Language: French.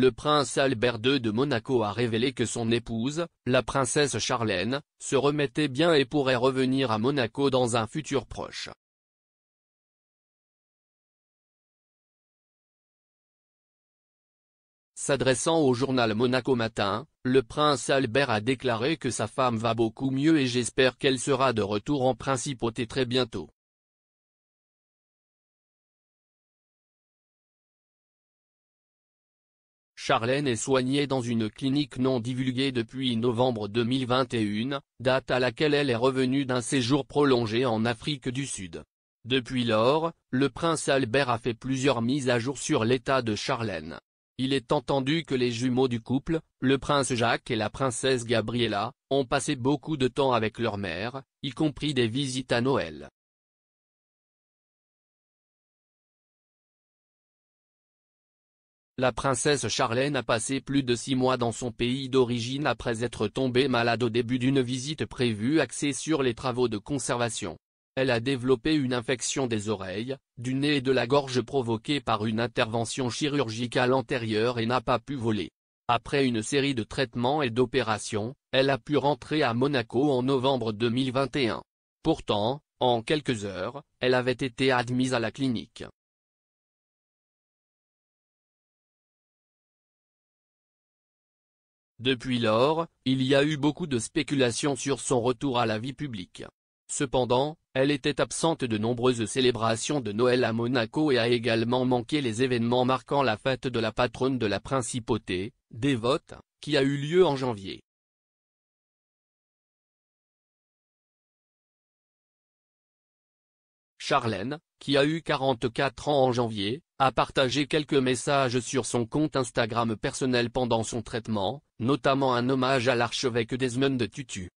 le prince Albert II de Monaco a révélé que son épouse, la princesse Charlène, se remettait bien et pourrait revenir à Monaco dans un futur proche. S'adressant au journal Monaco Matin, le prince Albert a déclaré que sa femme va beaucoup mieux et j'espère qu'elle sera de retour en principauté très bientôt. Charlène est soignée dans une clinique non divulguée depuis novembre 2021, date à laquelle elle est revenue d'un séjour prolongé en Afrique du Sud. Depuis lors, le prince Albert a fait plusieurs mises à jour sur l'état de Charlène. Il est entendu que les jumeaux du couple, le prince Jacques et la princesse Gabriella, ont passé beaucoup de temps avec leur mère, y compris des visites à Noël. La princesse Charlène a passé plus de six mois dans son pays d'origine après être tombée malade au début d'une visite prévue axée sur les travaux de conservation. Elle a développé une infection des oreilles, du nez et de la gorge provoquée par une intervention chirurgicale antérieure et n'a pas pu voler. Après une série de traitements et d'opérations, elle a pu rentrer à Monaco en novembre 2021. Pourtant, en quelques heures, elle avait été admise à la clinique. Depuis lors, il y a eu beaucoup de spéculations sur son retour à la vie publique. Cependant, elle était absente de nombreuses célébrations de Noël à Monaco et a également manqué les événements marquant la fête de la patronne de la principauté, Dévote, qui a eu lieu en janvier. Charlène, qui a eu 44 ans en janvier, a partagé quelques messages sur son compte Instagram personnel pendant son traitement, notamment un hommage à l'archevêque Desmond de Tutu.